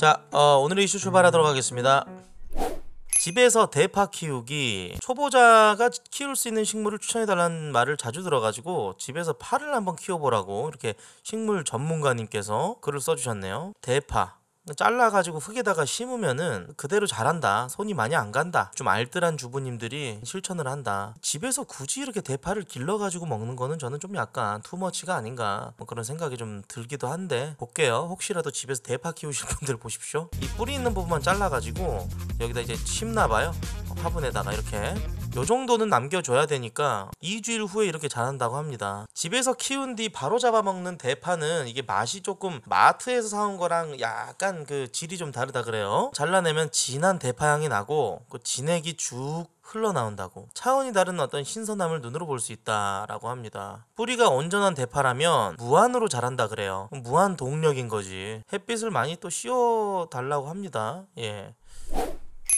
자 어, 오늘의 이슈 출발하도록 하겠습니다 집에서 대파 키우기 초보자가 키울 수 있는 식물을 추천해달라는 말을 자주 들어가지고 집에서 파를 한번 키워보라고 이렇게 식물 전문가님께서 글을 써주셨네요 대파 잘라가지고 흙에다가 심으면은 그대로 자란다. 손이 많이 안 간다. 좀 알뜰한 주부님들이 실천을 한다. 집에서 굳이 이렇게 대파를 길러가지고 먹는 거는 저는 좀 약간 투머치가 아닌가 뭐 그런 생각이 좀 들기도 한데 볼게요. 혹시라도 집에서 대파 키우실 분들 보십시오. 이 뿌리 있는 부분만 잘라가지고 여기다 이제 심나봐요. 어, 화분에다가 이렇게 요 정도는 남겨줘야 되니까 2주일 후에 이렇게 자란다고 합니다 집에서 키운 뒤 바로 잡아먹는 대파는 이게 맛이 조금 마트에서 사온 거랑 약간 그 질이 좀 다르다 그래요. 잘라내면 진한 대파향이 나고 그 진액이 쭉 흘러나온다고 차원이 다른 어떤 신선함을 눈으로 볼 수 있다라고 합니다. 뿌리가 온전한 대파라면 무한으로 자란다 그래요. 무한 동력인 거지. 햇빛을 많이 또 씌워 달라고 합니다. 예.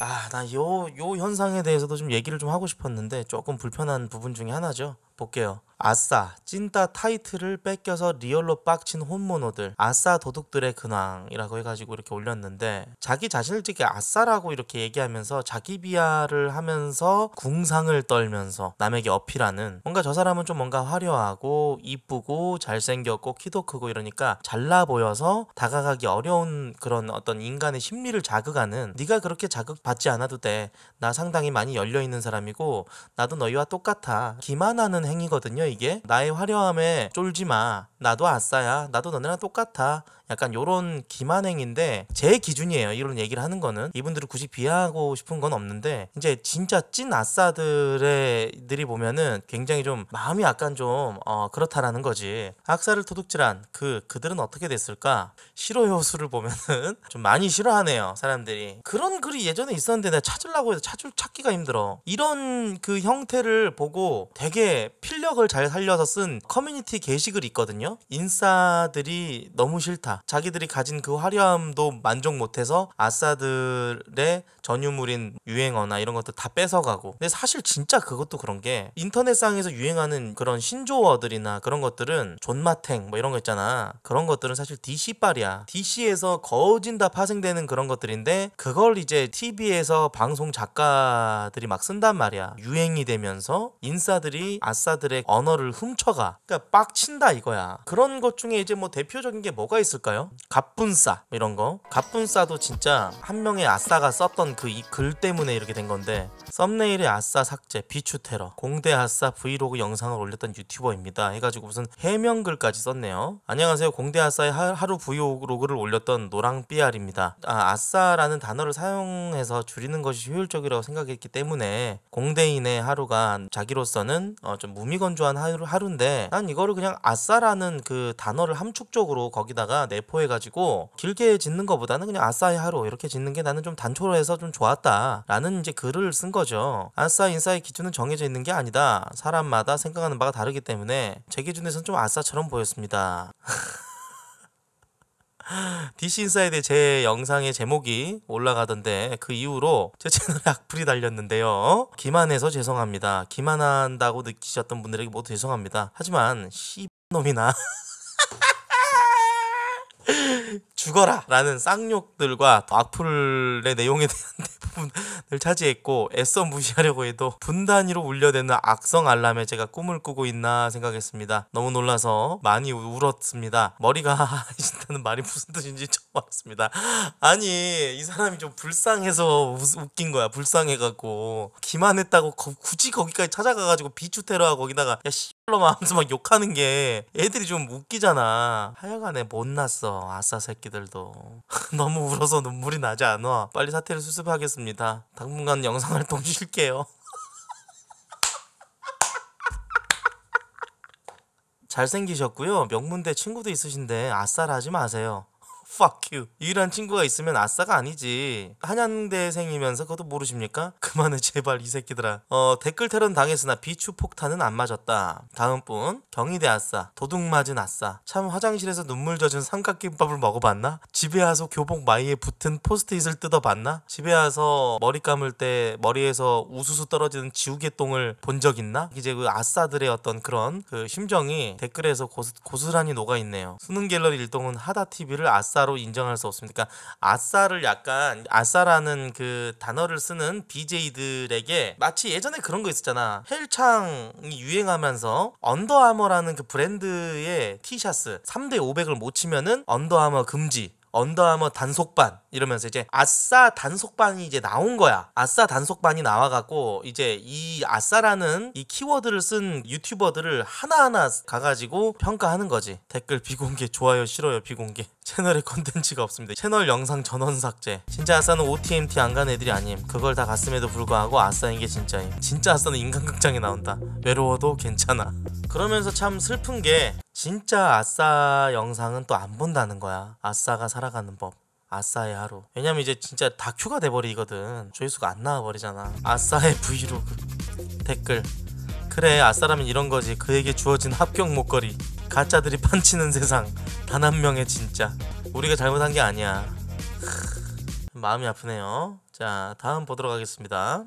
아, 나 요, 요 현상에 대해서도 좀 얘기를 좀 하고 싶었는데 조금 불편한 부분 중에 하나죠. 볼게요. 아싸, 찐따 타이틀을 뺏겨서 리얼로 빡친 혼모노들, 아싸 도둑들의 근황이라고 해가지고 이렇게 올렸는데, 자기 자신을 찍게 아싸라고 이렇게 얘기하면서 자기 비하를 하면서 궁상을 떨면서 남에게 어필하는, 뭔가 저 사람은 좀 뭔가 화려하고, 이쁘고, 잘생겼고, 키도 크고 이러니까 잘나 보여서 다가가기 어려운 그런 어떤 인간의 심리를 자극하는, 네가 그렇게 자극받지 않아도 돼. 나 상당히 많이 열려있는 사람이고, 나도 너희와 똑같아. 기만하는 하는 행위거든요 이게 나의 화려함에 쫄지 마 나도 아싸야 나도 너네랑 똑같아 약간 요런 기만행인데 제 기준이에요. 이런 얘기를 하는 거는 이분들을 굳이 비하하고 싶은 건 없는데 이제 진짜 찐 아싸들의들이 보면은 굉장히 좀 마음이 약간 좀 어, 그렇다라는 거지. 악사를 도둑질한 그 그들은 어떻게 됐을까? 싫어 요수를 보면은 좀 많이 싫어하네요. 사람들이 그런 글이 예전에 있었는데 내가 찾으려고 해서 찾을 찾기가 힘들어. 이런 그 형태를 보고 되게 필력을 잘 살려서 쓴 커뮤니티 게시글 있거든요. 인싸들이 너무 싫다. 자기들이 가진 그 화려함도 만족 못해서 아싸들의 전유물인 유행어나 이런 것들 다 뺏어가고 근데 사실 진짜 그것도 그런 게 인터넷상에서 유행하는 그런 신조어들이나 그런 것들은 존마탱 뭐 이런 거 있잖아 그런 것들은 사실 DC빨이야 DC에서 거진다 파생되는 그런 것들인데 그걸 이제 TV에서 방송 작가들이 막 쓴단 말이야 유행이 되면서 인싸들이 아싸들의 언어를 훔쳐가 그러니까 빡친다 이거야 그런 것 중에 이제 뭐 대표적인 게 뭐가 있을까 있을까요? 갑분싸 이런 거 갑분싸도 진짜 한 명의 아싸가 썼던 그 이 글 때문에 이렇게 된 건데 썸네일의 아싸 삭제 비추 테러 공대 아싸 브이로그 영상을 올렸던 유튜버입니다 해가지고 무슨 해명글까지 썼네요 안녕하세요 공대 아싸의 하루 브이로그를 올렸던 노랑 삐알입니다 아, 아싸라는 단어를 사용해서 줄이는 것이 효율적이라고 생각했기 때문에 공대인의 하루가 자기로서는 어, 좀 무미건조한 하루, 하루인데 난 이거를 그냥 아싸라는 그 단어를 함축적으로 거기다가 내포해가지고 길게 짓는 것보다는 그냥 아싸이 하루 이렇게 짓는 게 나는 좀 단초로 해서 좀 좋았다라는 이제 글을 쓴 거죠. 아싸 인싸의 기준은 정해져 있는 게 아니다. 사람마다 생각하는 바가 다르기 때문에 제 기준에선 좀 아싸처럼 보였습니다. DC 인사이드 제 영상의 제목이 올라가던데 그 이후로 제 채널에 악플이 달렸는데요. 기만해서 죄송합니다. 기만한다고 느끼셨던 분들에게 모두 죄송합니다. 하지만 씨 놈이나 죽어라! 라는 쌍욕들과 악플의 내용에 대한 대 부분을 차지했고 애써 무시하려고 해도 분단위로 울려대는 악성 알람에 제가 꿈을 꾸고 있나 생각했습니다. 너무 놀라서 많이 울었습니다. 머리가 하신다는 말이 무슨 뜻인지 처음 알았습니다. 아니 이 사람이 좀 불쌍해서 웃긴 거야. 불쌍해갖고 기만했다고 거, 굳이 거기까지 찾아가가지고 비추테러하 거기다가 야 로만 하면서 막 욕하는 게 애들이 좀 웃기잖아. 하여간에 못났어. 아싸 새끼들도. 너무 울어서 눈물이 나지 않아. 빨리 사태를 수습하겠습니다. 당분간 영상을 통실게요. 잘생기셨고요. 명문대 친구도 있으신데 아싸라 하지 마세요. fuck you 유일한 친구가 있으면 아싸가 아니지 한양대생이면서 그것도 모르십니까? 그만해 제발 이 새끼들아 어 댓글 테러는 당했으나 비추 폭탄은 안 맞았다 다음 분 경희대 아싸 도둑 맞은 아싸 참 화장실에서 눈물 젖은 삼각김밥을 먹어봤나? 집에 와서 교복 마이에 붙은 포스트잇을 뜯어봤나? 집에 와서 머리 감을 때 머리에서 우수수 떨어지는 지우개 똥을 본 적 있나? 이제 그 아싸들의 어떤 그런 그 심정이 댓글에서 고스, 고스란히 녹아있네요 수능 갤러리 일동은 하다 TV를 아싸 아싸로 인정할 수 없습니다. 그러니까 아싸를 약간 아싸라는 그 단어를 쓰는 BJ들에게 마치 예전에 그런 거 있었잖아. 헬창이 유행하면서 언더아머라는 그 브랜드의 티셔츠 3대 500을 못 치면은 언더아머 금지 언더아머 단속반 이러면서 이제 아싸 단속반이 이제 나온 거야. 아싸 단속반이 나와갖고 이제 이 아싸라는 이 키워드를 쓴 유튜버들을 하나하나 가가지고 평가하는 거지. 댓글 비공개 좋아요 싫어요 비공개. 채널에 컨텐츠가 없습니다. 채널 영상 전원 삭제. 진짜 아싸는 OTMT 안 간 애들이 아님. 그걸 다 갔음에도 불구하고 아싸인 게 진짜임. 진짜 아싸는 인간극장에 나온다. 외로워도 괜찮아. 그러면서 참 슬픈 게 진짜 아싸 영상은 또 안 본다는 거야. 아싸가 살아가는 법. 아싸의 하루. 왜냐면 이제 진짜 다큐가 돼버리거든. 조회수가 안 나와버리잖아. 아싸의 브이로그. 댓글. 그래 아싸라면 이런 거지 그에게 주어진 합격 목걸이 가짜들이 판치는 세상 단 한 명의 진짜 우리가 잘못한 게 아니야 마음이 아프네요 자 다음 보도록 하겠습니다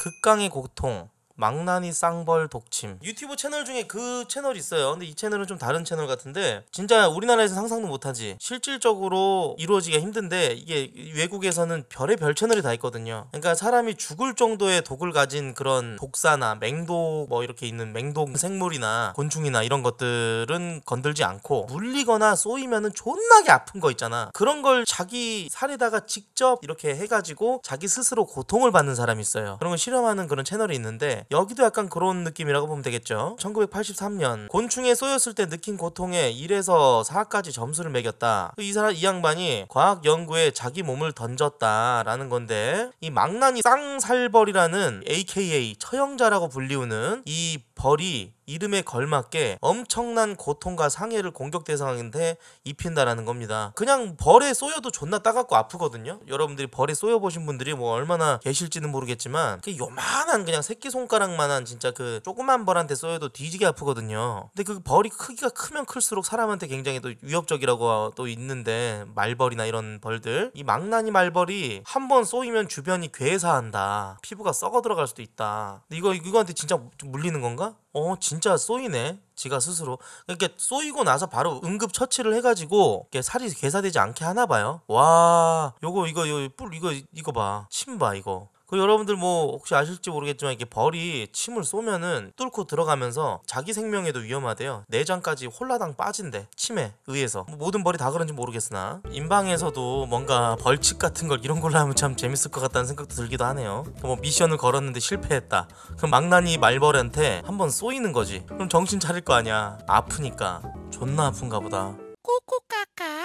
극강의 고통 망나니 쌍벌 독침 유튜브 채널 중에 그 채널이 있어요 근데 이 채널은 좀 다른 채널 같은데 진짜 우리나라에서는 상상도 못하지 실질적으로 이루어지기가 힘든데 이게 외국에서는 별의 별 채널이 다 있거든요 그러니까 사람이 죽을 정도의 독을 가진 그런 독사나 맹독 뭐 이렇게 있는 맹독 생물이나 곤충이나 이런 것들은 건들지 않고 물리거나 쏘이면은 존나게 아픈 거 있잖아 그런 걸 자기 살에다가 직접 이렇게 해가지고 자기 스스로 고통을 받는 사람이 있어요 그런 걸 실험하는 그런 채널이 있는데 여기도 약간 그런 느낌이라고 보면 되겠죠. 1983년 곤충에 쏘였을 때 느낀 고통에 1에서 4까지 점수를 매겼다. 이 사람 이 양반이 과학 연구에 자기 몸을 던졌다라는 건데 이 망나니 쌍살벌이라는 AKA 처형자라고 불리우는 이 벌이 이름에 걸맞게 엄청난 고통과 상해를 공격 대상한테 입힌다라는 겁니다. 그냥 벌에 쏘여도 존나 따갑고 아프거든요. 여러분들이 벌에 쏘여 보신 분들이 뭐 얼마나 계실지는 모르겠지만 그 요만한 그냥 새끼 손가락만한 진짜 그 조그만 벌한테 쏘여도 뒤지게 아프거든요. 근데 그 벌이 크기가 크면 클수록 사람한테 굉장히 또 위협적이라고 또 있는데 말벌이나 이런 벌들 이 망나니 말벌이 한 번 쏘이면 주변이 괴사한다. 피부가 썩어 들어갈 수도 있다. 근데 이거 이거한테 진짜 물리는 건가? 어 진짜 쏘이네 지가 스스로 이렇게 그러니까 쏘이고 나서 바로 응급 처치를 해가지고 이렇게 살이 괴사되지 않게 하나 봐요 와 요거 이거 요뿔 이거 이거 봐 침 봐 이거 그 여러분들 뭐 혹시 아실지 모르겠지만 이렇게 벌이 침을 쏘면은 뚫고 들어가면서 자기 생명에도 위험하대요. 내장까지 홀라당 빠진대. 침에 의해서. 뭐 모든 벌이 다 그런지 모르겠으나 인방에서도 뭔가 벌칙 같은 걸 이런 걸로 하면 참 재밌을 것 같다는 생각도 들기도 하네요. 뭐 미션을 걸었는데 실패했다. 그럼 망나니 말벌한테 한번 쏘이는 거지. 그럼 정신 차릴 거 아니야. 아프니까. 존나 아픈가 보다. 코코까까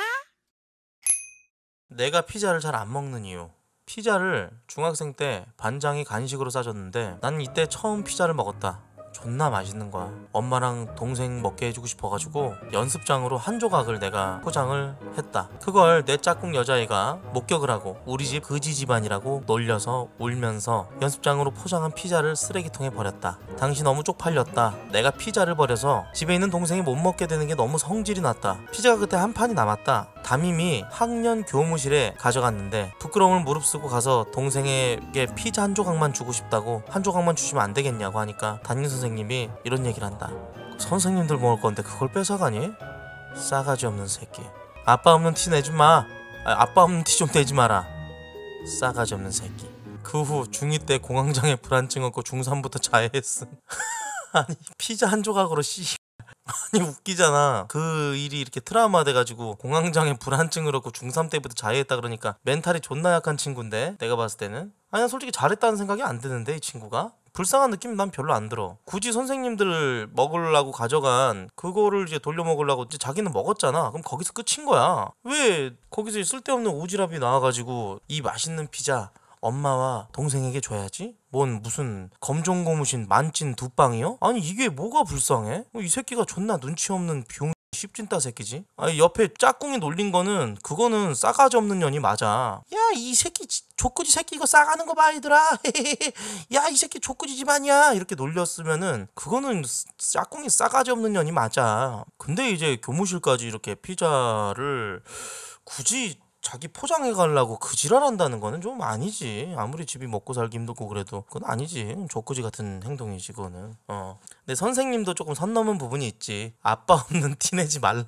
내가 피자를 잘 안 먹는 이유. 피자를 중학생 때 반장이 간식으로 싸줬는데 난 이때 처음 피자를 먹었다. 존나 맛있는 거야. 엄마랑 동생 먹게 해주고 싶어가지고 연습장으로 한 조각을 내가 포장을 했다. 그걸 내 짝꿍 여자애가 목격을 하고 우리 집 거지 집안이라고 놀려서 울면서 연습장으로 포장한 피자를 쓰레기통에 버렸다. 당시 너무 쪽팔렸다. 내가 피자를 버려서 집에 있는 동생이 못 먹게 되는 게 너무 성질이 났다. 피자가 그때 한 판이 남았다. 담임이 학년 교무실에 가져갔는데 부끄러움을 무릅쓰고 가서 동생에게 피자 한 조각만 주고 싶다고 한 조각만 주시면 안 되겠냐고 하니까 담임 선생님이 이런 얘기를 한다. 선생님들 먹을 건데 그걸 뺏어가니? 싸가지 없는 새끼. 아빠 없는 티 내지 마. 아, 아빠 없는 티 좀 내지 마라. 싸가지 없는 새끼. 그 후 중2 때 공황장애 불안증 얻고 중3부터 자해했음. 아니 피자 한 조각으로 씨 아니 웃기잖아 그 일이 이렇게 트라우마 돼가지고 공황장애 불안증을 얻고 중3 때부터 자해했다 그러니까 멘탈이 존나 약한 친구인데 내가 봤을 때는 아니 난 솔직히 잘했다는 생각이 안 드는데 이 친구가 불쌍한 느낌 난 별로 안 들어. 굳이 선생님들 먹으려고 가져간 그거를 이제 돌려 먹으려고 이제 자기는 먹었잖아. 그럼 거기서 끝인 거야. 왜 거기서 쓸데없는 오지랖이 나와가지고 이 맛있는 피자 엄마와 동생에게 줘야지? 뭔 무슨 검정 고무신 만찐 두 빵이요? 아니 이게 뭐가 불쌍해? 뭐 이 새끼가 존나 눈치 없는 병 십진따 새끼지? 아니 옆에 짝꿍이 놀린 거는 그거는 싸가지 없는 년이 맞아 야 이 새끼 조끄지 새끼 이거 싸가는 거봐 얘들아 야 이 새끼 조끄지 집안이야 이렇게 놀렸으면은 그거는 짝꿍이 싸가지 없는 년이 맞아 근데 이제 교무실까지 이렇게 피자를 굳이 자기 포장해 가려고 그 지랄한다는 거는 좀 아니지. 아무리 집이 먹고 살기 힘들고 그래도 그건 아니지. 조꾸지 같은 행동이지 그거는. 어. 근데 선생님도 조금 선 넘은 부분이 있지. 아빠 없는 티내지 말.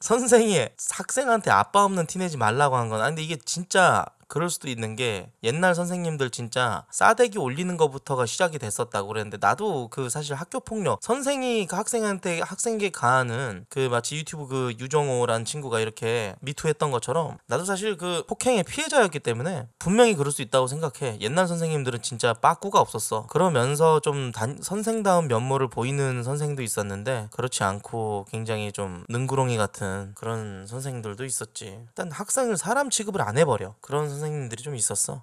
선생이 학생한테 아빠 없는 티내지 말라고 한 건 아닌데 이게 진짜 그럴 수도 있는 게 옛날 선생님들 진짜 싸대기 올리는 것부터가 시작이 됐었다고 그랬는데 나도 그 사실 학교 폭력 선생이 그 학생한테 학생에게 가하는 그 마치 유튜브 그 유정호란 친구가 이렇게 미투했던 것처럼 나도 사실 그 폭행의 피해자였기 때문에 분명히 그럴 수 있다고 생각해 옛날 선생님들은 진짜 빠꾸가 없었어 그러면서 좀 단, 선생다운 면모를 보이는 선생도 있었는데 그렇지 않고 굉장히 좀 능구렁이 같은 그런 선생들도 있었지 일단 학생을 사람 취급을 안 해버려 그런 선생님들이 좀 있었어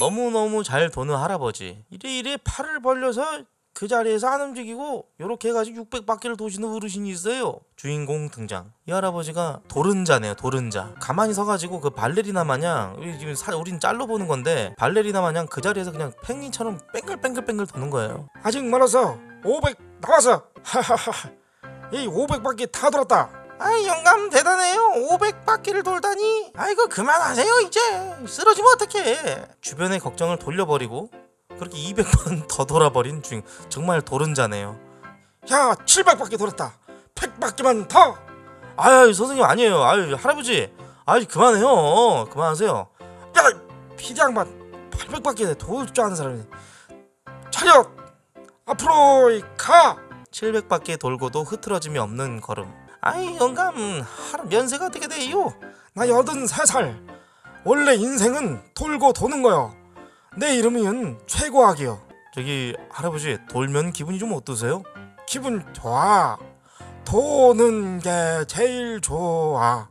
너무너무 잘 도는 할아버지 이래 이래 팔을 벌려서 그 자리에서 안 움직이고 요렇게 해가지고 600바퀴를 도시는 어르신이 있어요 주인공 등장 이 할아버지가 도른자네요 도른자 가만히 서가지고 그 발레리나 마냥 우리 지금 사, 우린 짤로 보는 건데 발레리나 마냥 그 자리에서 그냥 펭귄처럼뱅글뱅글뱅글 도는 거예요 아직 멀어서 500나와어 하하하 이 500바퀴 다 돌았다 아이 영감 대단해요 500바퀴를 돌다니 아이고 그만하세요 이제 쓰러지면 어떡해 주변의 걱정을 돌려버리고 그렇게 200번 더 돌아버린 중 정말 도른자네요 야 700바퀴 돌았다 100바퀴만 더 아유 선생님 아니에요 아유 할아버지 아이 그만해요 그만하세요 야 피디양반 800바퀴 돌줄 아는 사람이 차렷 앞으로 가 700바퀴 돌고도 흐트러짐이 없는 걸음 아이 영감 하루 연세가 어떻게 돼요? 나 여든 세살 원래 인생은 돌고 도는 거요 내 이름은 최고학이요 저기 할아버지 돌면 기분이 좀 어떠세요? 기분 좋아 도는 게 제일 좋아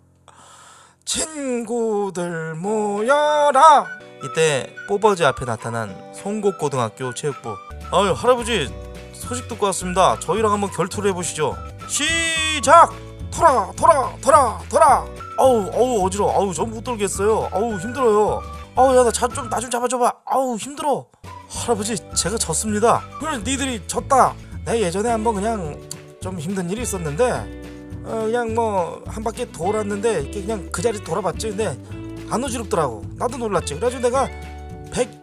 친구들 모여라 이때 뽀버지 앞에 나타난 송곡고등학교 체육부 아유 할아버지 소식 듣고 왔습니다 저희랑 한번 결투를 해보시죠 시작! 털아 털아 털아 털아 아우 아우 어지러워 아우 전못 돌겠어요 아우 힘들어요 아우 야 나좀나 좀 잡아줘봐 아우 힘들어 할아버지 제가 졌습니다 그래 니들이 졌다 내 예전에 한번 그냥 좀 힘든 일이 있었는데 어, 그냥 뭐 한 바퀴 돌았는데 이게 그냥 그 자리 돌아봤지 근데 안 어지럽더라고 나도 놀랐지 그래가지고 내가 100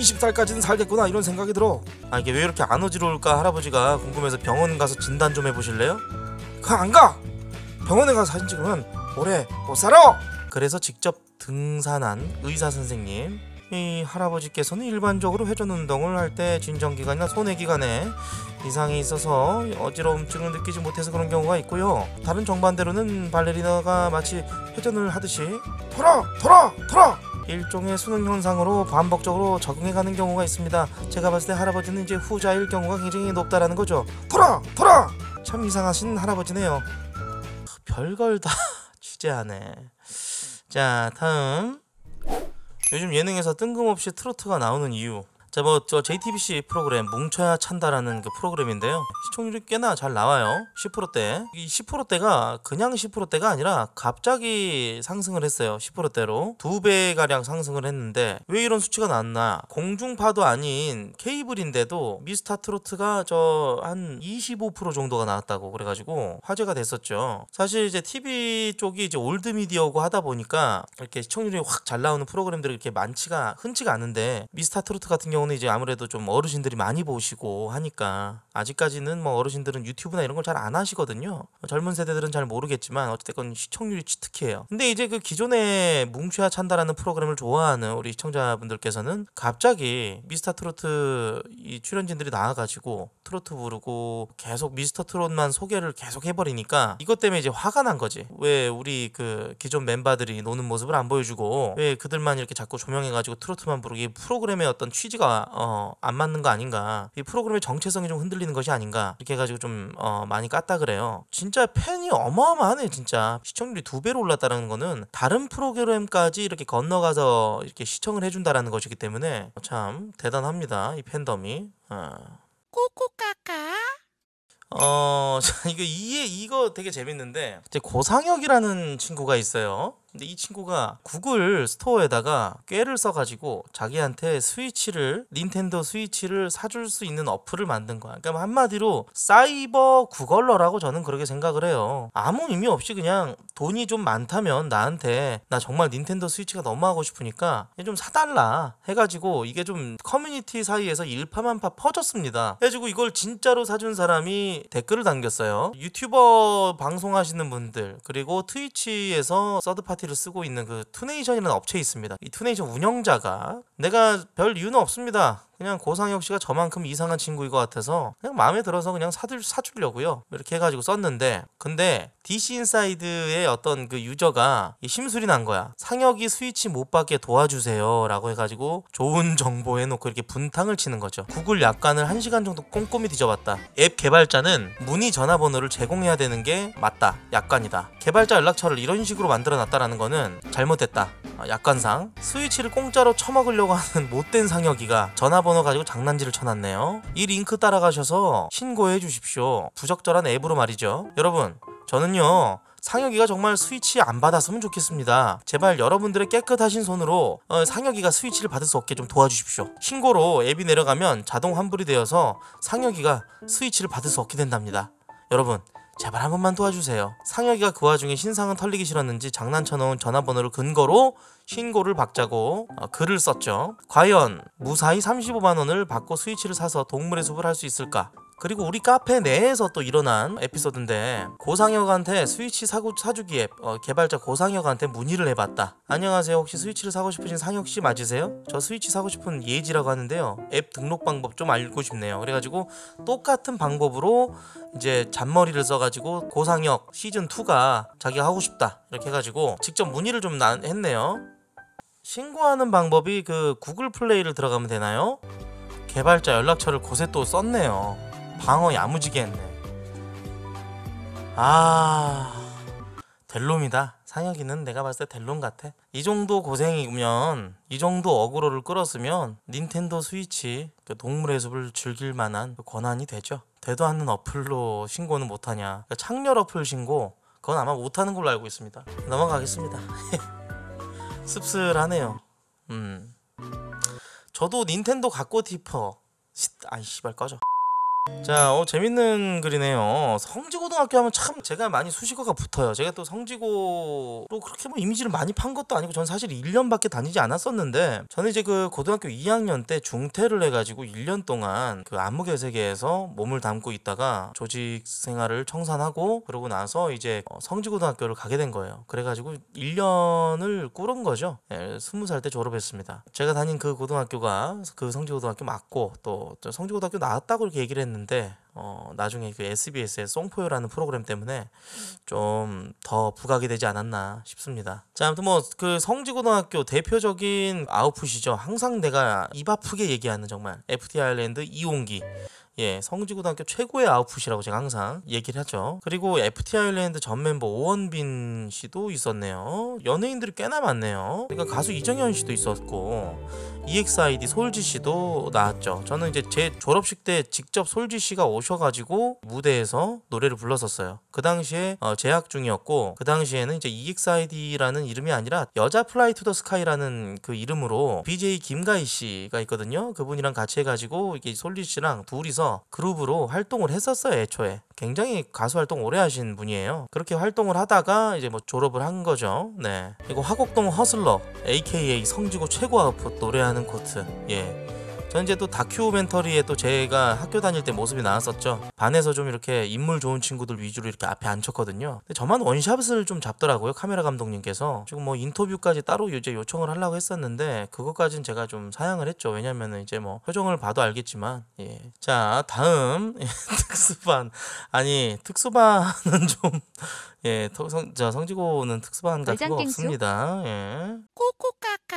20살까지는 살겠구나 이런 생각이 들어 아 이게 왜 이렇게 안 어지러울까 할아버지가 궁금해서 병원 가서 진단 좀 해보실래요? 가안 그 가! 병원에 가서 사진 찍으면 오래 못 살아! 그래서 직접 등산한 의사 선생님 이 할아버지께서는 일반적으로 회전 운동을 할 때 진정기관이나 손해 기관에 이상이 있어서 어지러움증을 느끼지 못해서 그런 경우가 있고요. 다른 정반대로는 발레리나가 마치 회전을 하듯이 돌아 돌아 돌아 일종의 수능 현상으로 반복적으로 적응해가는 경우가 있습니다. 제가 봤을 때 할아버지는 이제 후자일 경우가 굉장히 높다라는 거죠. 돌아! 돌아! 참 이상하신 할아버지네요. 별걸 다 취재하네. 자 다음 요즘 예능에서 뜬금없이 트로트가 나오는 이유 자, 뭐, 저 JTBC 프로그램 뭉쳐야 찬다라는 그 프로그램인데요. 시청률이 꽤나 잘 나와요. 10%대. 이 10%대가 그냥 10%대가 아니라 갑자기 상승을 했어요. 10%대로. 두 배가량 상승을 했는데 왜 이런 수치가 나왔나. 공중파도 아닌 케이블인데도 미스타 트로트가 저 한 25% 정도가 나왔다고 그래가지고 화제가 됐었죠. 사실 이제 TV 쪽이 이제 올드미디어고 하다 보니까 이렇게 시청률이 확 잘 나오는 프로그램들이 이렇게 많지가 흔치가 않은데 미스타 트로트 같은 경우 경우는 이제 아무래도 좀 어르신들이 많이 보시고 하니까 아직까지는 뭐 어르신들은 유튜브나 이런 걸 잘 안 하시거든요. 뭐 젊은 세대들은 잘 모르겠지만 어쨌든 시청률이 치특해요. 근데 이제 그 기존에 뭉쳐야 찬다라는 프로그램을 좋아하는 우리 시청자분들께서는 갑자기 미스터 트로트 이 출연진들이 나와가지고 트로트 부르고 계속 미스터 트롯만 소개를 계속 해버리니까 이것 때문에 이제 화가 난 거지. 왜 우리 그 기존 멤버들이 노는 모습을 안 보여주고 왜 그들만 이렇게 자꾸 조명해가지고 트로트만 부르기 프로그램의 어떤 취지가 어, 안 맞는 거 아닌가 이 프로그램의 정체성이 좀 흔들리는 것이 아닌가 이렇게 해가지고 좀 어, 많이 깠다 그래요 진짜 팬이 어마어마하네 진짜 시청률이 두 배로 올랐다는 거는 다른 프로그램까지 이렇게 건너가서 이렇게 시청을 해준다라는 것이기 때문에 참 대단합니다 이 팬덤이 어. 꼬꼬까까 어, 자, 이거 이해 이거 되게 재밌는데 제 고상혁이라는 친구가 있어요. 근데 이 친구가 구글 스토어에다가 꾀를 써가지고 자기한테 스위치를 닌텐도 스위치를 사줄 수 있는 어플을 만든 거야. 그러니까 한마디로 사이버 구걸러라고 저는 그렇게 생각을 해요. 아무 의미 없이 그냥 돈이 좀 많다면 나한테 나 정말 닌텐도 스위치가 너무 하고 싶으니까 좀 사달라 해가지고 이게 좀 커뮤니티 사이에서 일파만파 퍼졌습니다. 해가지고 이걸 진짜로 사준 사람이 댓글을 남겼어요. 유튜버 방송하시는 분들 그리고 트위치에서 서드파티 커뮤니티를 쓰고 있는 그 투네이션이라는 업체 에 있습니다. 이 투네이션 운영자가 내가 별 이유는 없습니다. 그냥 고상혁 씨가 저만큼 이상한 친구인 것 같아서 그냥 마음에 들어서 그냥 사들, 사주려고요. 이렇게 해가지고 썼는데 근데 DC 인사이드의 어떤 그 유저가 심술이 난 거야. 상혁이 스위치 못 받게 도와주세요 라고 해가지고 좋은 정보 해놓고 이렇게 분탕을 치는 거죠. 구글 약관을 1시간 정도 꼼꼼히 뒤져봤다. 앱 개발자는 문의 전화번호를 제공해야 되는 게 맞다. 약관이다. 개발자 연락처를 이런 식으로 만들어놨다라는 거는 잘못됐다. 어, 약관상 스위치를 공짜로 처먹으려고 하는 못된 상혁이가 전화번호 가지고 장난질을 쳐놨네요 이 링크 따라가셔서 신고해 주십시오 부적절한 앱으로 말이죠 여러분 저는요 상혁이가 정말 스위치 안 받았으면 좋겠습니다. 제발 여러분들의 깨끗하신 손으로 어, 상혁이가 스위치를 받을 수 없게 좀 도와주십시오. 신고로 앱이 내려가면 자동 환불이 되어서 상혁이가 스위치를 받을 수 없게 된답니다. 여러분 제발 한 번만 도와주세요. 상혁이가 그 와중에 신상은 털리기 싫었는지 장난쳐놓은 전화번호를 근거로 신고를 받자고 어, 글을 썼죠. 과연 무사히 35만원을 받고 스위치를 사서 동물의 숲을 할 수 있을까? 그리고 우리 카페 내에서 또 일어난 에피소드인데 고상혁한테 스위치 사고, 사주기 앱 어, 개발자 고상혁한테 문의를 해봤다 안녕하세요 혹시 스위치를 사고 싶으신 상혁씨 맞으세요? 저 스위치 사고 싶은 예지라고 하는데요 앱 등록 방법 좀 알고 싶네요 그래가지고 똑같은 방법으로 이제 잔머리를 써가지고 고상혁 시즌2가 자기가 하고 싶다 이렇게 해가지고 직접 문의를 좀 나, 했네요 신고하는 방법이 그 구글 플레이를 들어가면 되나요? 개발자 연락처를 곳에 또 썼네요 방어 야무지게 했네 아 델롬이다 상혁이는 내가 봤을 때 델롬 같아 이 정도 고생이면 이 정도 어그로를 끌었으면 닌텐도 스위치 그 동물의 숲을 즐길 만한 권한이 되죠 되도 않는 어플로 신고는 못하냐 그러니까 창렬 어플 신고 그건 아마 못하는 걸로 알고 있습니다 넘어가겠습니다 씁쓸하네요 음 저도 닌텐도 갖고 디퍼 아이 씨발 꺼져 자, 어, 재밌는 글이네요. 성지고등학교 하면 참 제가 많이 수식어가 붙어요. 제가 또 성지고로 그렇게 뭐 이미지를 많이 판 것도 아니고 전 사실 1년밖에 다니지 않았었는데 저는 이제 그 고등학교 2학년 때 중퇴를 해가지고 1년 동안 그 안무계 세계에서 몸을 담고 있다가 조직 생활을 청산하고 그러고 나서 이제 어, 성지고등학교를 가게 된 거예요. 그래가지고 1년을 꾸른 거죠. 예, 20살 때 졸업했습니다. 제가 다닌 그 고등학교가 그 성지고등학교 맞고 또 성지고등학교 나왔다고 이렇게 얘기를 했는데 했는데 어, 나중에 그 SBS의 송포요라는 프로그램 때문에 좀 더 부각이 되지 않았나 싶습니다. 자, 아무튼 뭐 그 성지고등학교 대표적인 아웃풋이죠. 항상 내가 입 아프게 얘기하는 정말 FT 아일랜드 이용기. 예, 성지고등학교 최고의 아웃풋이라고 제가 항상 얘기를 하죠. 그리고 FT 아일랜드 전 멤버 오원빈 씨도 있었네요. 연예인들이 꽤나 많네요. 그러니까 가수 이정현 씨도 있었고 EXID 솔지 씨도 나왔죠. 저는 이제 제 졸업식 때 직접 솔지 씨가 오셔가지고 무대에서 노래를 불렀었어요. 그 당시에 어, 재학 중이었고 그 당시에는 이제 EXID라는 이름이 아니라 여자 플라이 투더 스카이라는 그 이름으로 BJ 김가희 씨가 있거든요. 그분이랑 같이 해가지고 이게 솔지 씨랑 둘이서 하면서 그룹으로 활동을 했었어요 애초에 굉장히 가수 활동 오래 하신 분이에요 그렇게 활동을 하다가 이제 뭐 졸업을 한 거죠 네 그리고 화곡동 허슬러 aka 성지고 최고 아웃풋 노래하는 코트 예 현재 또 다큐멘터리에 또 제가 학교 다닐 때 모습이 나왔었죠. 반에서 좀 이렇게 인물 좋은 친구들 위주로 이렇게 앞에 앉혔거든요. 근데 저만 원샷을 좀 잡더라고요. 카메라 감독님께서. 지금 뭐 인터뷰까지 따로 이제 요청을 하려고 했었는데 그것까진 제가 좀 사양을 했죠. 왜냐면은 이제 뭐 표정을 봐도 알겠지만 예. 자, 다음 예, 특수반 아니 특수반은 좀 예, 성, 저 성지고는 특수반 같은 거 없습니다. 예. 코코카카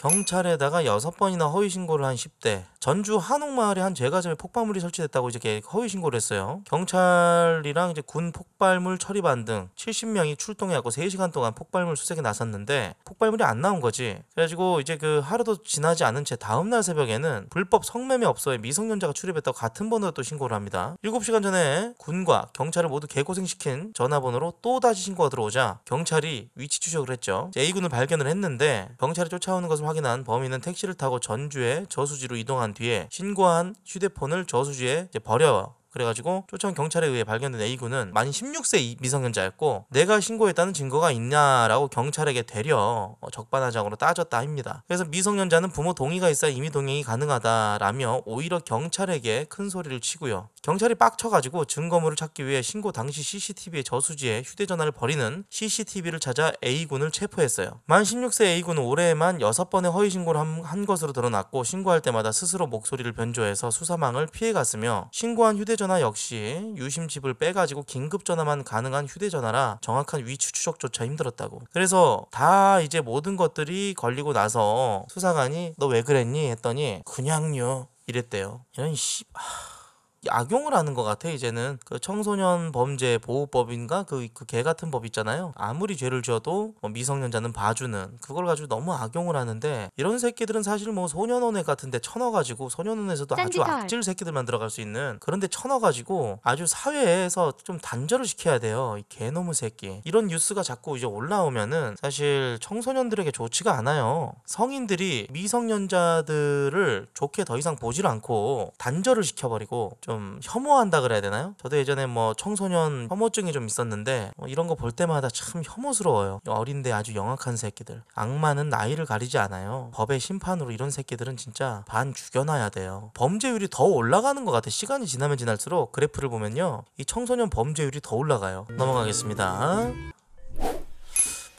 경찰에다가 여섯 번이나 허위 신고를 한 10대 전주 한옥마을에 한 제과점에 폭발물이 설치됐다고 이제 허위 신고를 했어요. 경찰이랑 이제 군 폭발물 처리반 등 70명이 출동해갖고 3시간 동안 폭발물 수색에 나섰는데 폭발물이 안 나온 거지. 그래가지고 이제 그 하루도 지나지 않은 채 다음 날 새벽에는 불법 성매매 업소에 미성년자가 출입했다고 같은 번호로 또 신고를 합니다. 7시간 전에 군과 경찰을 모두 개고생시킨 전화번호로 또 다시 신고가 들어오자 경찰이 위치 추적을 했죠. A군을 발견을 했는데 경찰이 쫓아오는 것을 확인한 범인은 택시를 타고 전주에 저수지로 이동한 뒤에 신고한 휴대폰을 저수지에 버려 그래가지고 쫓아온 경찰에 의해 발견된 A군은 만 16세 미성년자였고 내가 신고했다는 증거가 있냐라고 경찰에게 되려 어, 적반하장으로 따졌다 합니다. 그래서 미성년자는 부모 동의가 있어야 임의 동행이 가능하다라며 오히려 경찰에게 큰 소리를 치고요. 경찰이 빡쳐가지고 증거물을 찾기 위해 신고 당시 CCTV의 저수지에 휴대전화를 버리는 CCTV를 찾아 A군을 체포했어요. 만 16세 A군은 올해에만 6번의 허위신고를 한 것으로 드러났고 신고할 때마다 스스로 목소리를 변조해서 수사망을 피해갔으며 신고한 휴대전화 휴대전화 역시 유심칩을 빼가지고 긴급전화만 가능한 휴대전화라 정확한 위치 추적조차 힘들었다고 그래서 다 이제 모든 것들이 걸리고 나서 수사관이 너 왜 그랬니 했더니 그냥요 이랬대요 이런 씨 하... 악용을 하는 것 같아 이제는 그 청소년 범죄 보호법인가 그개 그 같은 법 있잖아요 아무리 죄를 지어도 뭐 미성년자는 봐주는 그걸 가지고 너무 악용을 하는데 이런 새끼들은 사실 뭐 소년원에 같은데 쳐넣어 가지고 소년원에서도 아주 악질 새끼들만 들어갈 수 있는 그런데 쳐넣어 가지고 아주 사회에서 좀 단절을 시켜야 돼요 이 개놈의 새끼 이런 뉴스가 자꾸 이제 올라오면은 사실 청소년들에게 좋지가 않아요 성인들이 미성년자들을 좋게 더 이상 보질 않고 단절을 시켜버리고 좀 혐오한다 그래야 되나요? 저도 예전에 뭐 청소년 혐오증이 좀 있었는데 뭐 이런 거 볼 때마다 참 혐오스러워요. 어린데 아주 영악한 새끼들. 악마는 나이를 가리지 않아요. 법의 심판으로 이런 새끼들은 진짜 반 죽여놔야 돼요. 범죄율이 더 올라가는 것 같아. 시간이 지나면 지날수록 그래프를 보면요. 이 청소년 범죄율이 더 올라가요. 넘어가겠습니다.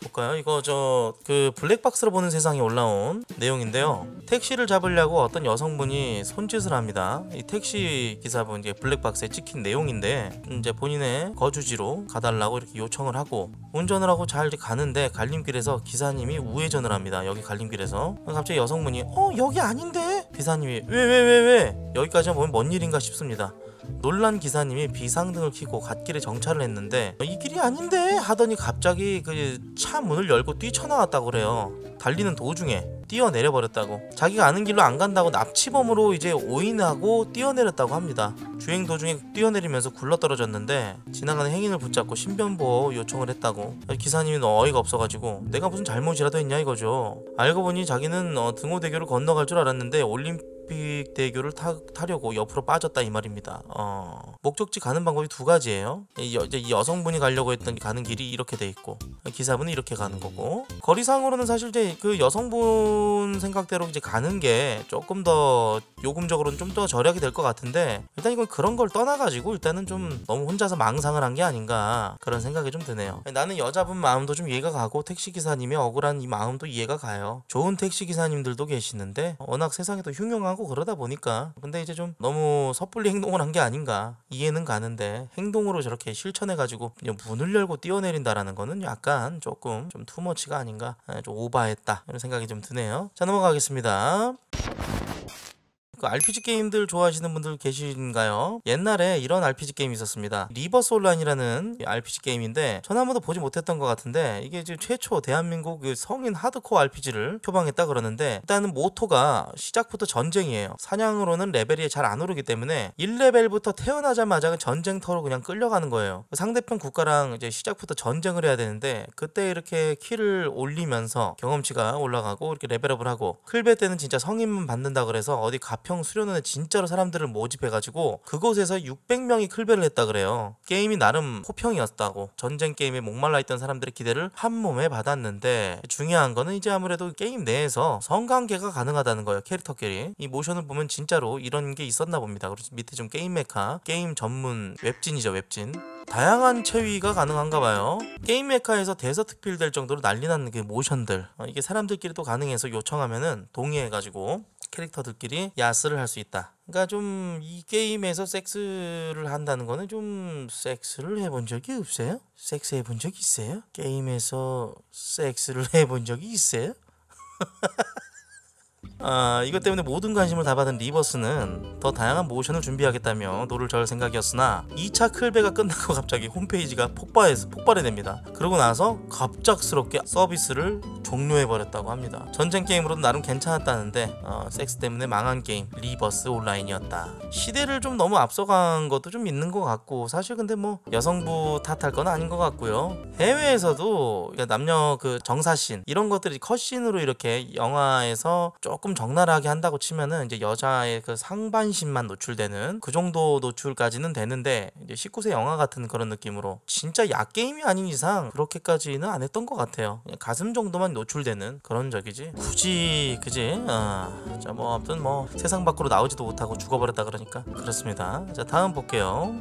볼까요? 이거 저 그 블랙박스로 보는 세상에 올라온 내용인데요. 택시를 잡으려고 어떤 여성분이 손짓을 합니다. 이 택시 기사분 이제 블랙박스에 찍힌 내용인데 이제 본인의 거주지로 가달라고 이렇게 요청을 하고 운전을 하고 잘 가는데 갈림길에서 기사님이 우회전을 합니다. 여기 갈림길에서 갑자기 여성분이 어 여기 아닌데 기사님이 왜 왜 왜왜 여기까지만 보면 뭔 일인가 싶습니다. 논란 기사님이 비상등을 켜고 갓길에 정차를 했는데 이 길이 아닌데 하더니 갑자기 그 차 문을 열고 뛰쳐나왔다고 그래요. 달리는 도중에 뛰어내려 버렸다고 자기가 아는 길로 안 간다고 납치범으로 이제 오인하고 뛰어내렸다고 합니다. 주행 도중에 뛰어내리면서 굴러떨어졌는데 지나가는 행인을 붙잡고 신변보호 요청을 했다고 기사님이 어이가 없어가지고 내가 무슨 잘못이라도 했냐 이거죠 알고 보니 자기는 어, 등호대교를 건너갈 줄 알았는데 올림픽 대교를 타, 려고 옆으로 빠졌다 이 말입니다. 어, 목적지 가는 방법이 두 가지예요. 이, 여, 이 여성분이 가려고 했던 가는 길이 이렇게 돼 있고 기사분은 이렇게 가는 거고 거리상으로는 사실 이제 그 여성분 생각대로 이제 가는 게 조금 더 요금적으로는 좀 더 절약이 될 것 같은데 일단 이건 그런 걸 떠나가지고 일단은 좀 음. 너무 혼자서 망상을 한 게 아닌가 그런 생각이 좀 드네요. 나는 여자분 마음도 좀 이해가 가고 택시기사님의 억울한 이 마음도 이해가 가요. 좋은 택시기사님들도 계시는데 워낙 세상이 또 흉흉하고 그러다 보니까 근데 이제 좀 너무 섣불리 행동을 한 게 아닌가 이해는 가는데 행동으로 저렇게 실천해가지고 문을 열고 뛰어내린다라는 거는 약간 조금 좀 투머치가 아닌가 아, 좀 오바했다 이런 생각이 좀 드네요. 자 넘어가겠습니다. 그 RPG 게임들 좋아하시는 분들 계신가요? 옛날에 이런 RPG 게임이 있었습니다. 리버스 온라인이라는 RPG 게임인데 전한 번도 보지 못했던 것 같은데 이게 지금 최초 대한민국 그 성인 하드코어 RPG를 표방했다 그러는데 일단은 모토가 시작부터 전쟁이에요. 사냥으로는 레벨이 잘 안 오르기 때문에 1레벨부터 태어나자마자 전쟁터로 그냥 끌려가는 거예요. 상대편 국가랑 이제 시작부터 전쟁을 해야 되는데 그때 이렇게 키를 올리면서 경험치가 올라가고 이렇게 레벨업을 하고 클베 때는 진짜 성인만 받는다 그래서 어디 가평 평 수련원에 진짜로 사람들을 모집해가지고 그곳에서 600명이 클별을 했다 그래요. 게임이 나름 호평이었다고 전쟁 게임에 목말라 있던 사람들의 기대를 한 몸에 받았는데 중요한 거는 이제 아무래도 게임 내에서 성관계가 가능하다는 거예요. 캐릭터끼리 이 모션을 보면 진짜로 이런 게 있었나 봅니다. 그래서 밑에 좀 게임 메카 게임 전문 웹진이죠 웹진. 다양한 체위가 가능한가 봐요 게임 메카에서 대서특필 될 정도로 난리 나는 그 모션들 어, 이게 사람들끼리 도 가능해서 요청하면은 동의해가지고 캐릭터들끼리 야스를 할 수 있다. 그러니까 좀 이 게임에서 섹스를 한다는 거는 좀 섹스를 해본 적이 없어요? 섹스 해본 적 있어요? 게임에서 섹스를 해본 적이 있어요? 아, 이것 때문에 모든 관심을 다 받은 리버스는 더 다양한 모션을 준비하겠다며 노를 절 생각이었으나 2차 클베가 끝나고 갑자기 홈페이지가 폭발해서 폭발이 됩니다. 그러고 나서 갑작스럽게 서비스를 종료해버렸다고 합니다. 전쟁 게임으로도 나름 괜찮았다는데 어, 섹스 때문에 망한 게임 리버스 온라인이었다. 시대를 좀 너무 앞서간 것도 좀 있는 것 같고 사실 근데 뭐 여성부 탓할 건 아닌 것 같고요. 해외에서도 그러니까 남녀 그 정사신 이런 것들이 컷신으로 이렇게 영화에서 조금 조금 적나라하게 한다고 치면은 이제 여자의 그 상반신만 노출되는 그 정도 노출까지는 되는데 이제 19세 영화 같은 그런 느낌으로 진짜 약 게임이 아닌 이상 그렇게까지는 안 했던 것 같아요. 가슴 정도만 노출되는 그런 적이지 굳이 그지? 아, 자뭐 아무튼 뭐 세상 밖으로 나오지도 못하고 죽어버렸다 그러니까 그렇습니다. 자 다음 볼게요.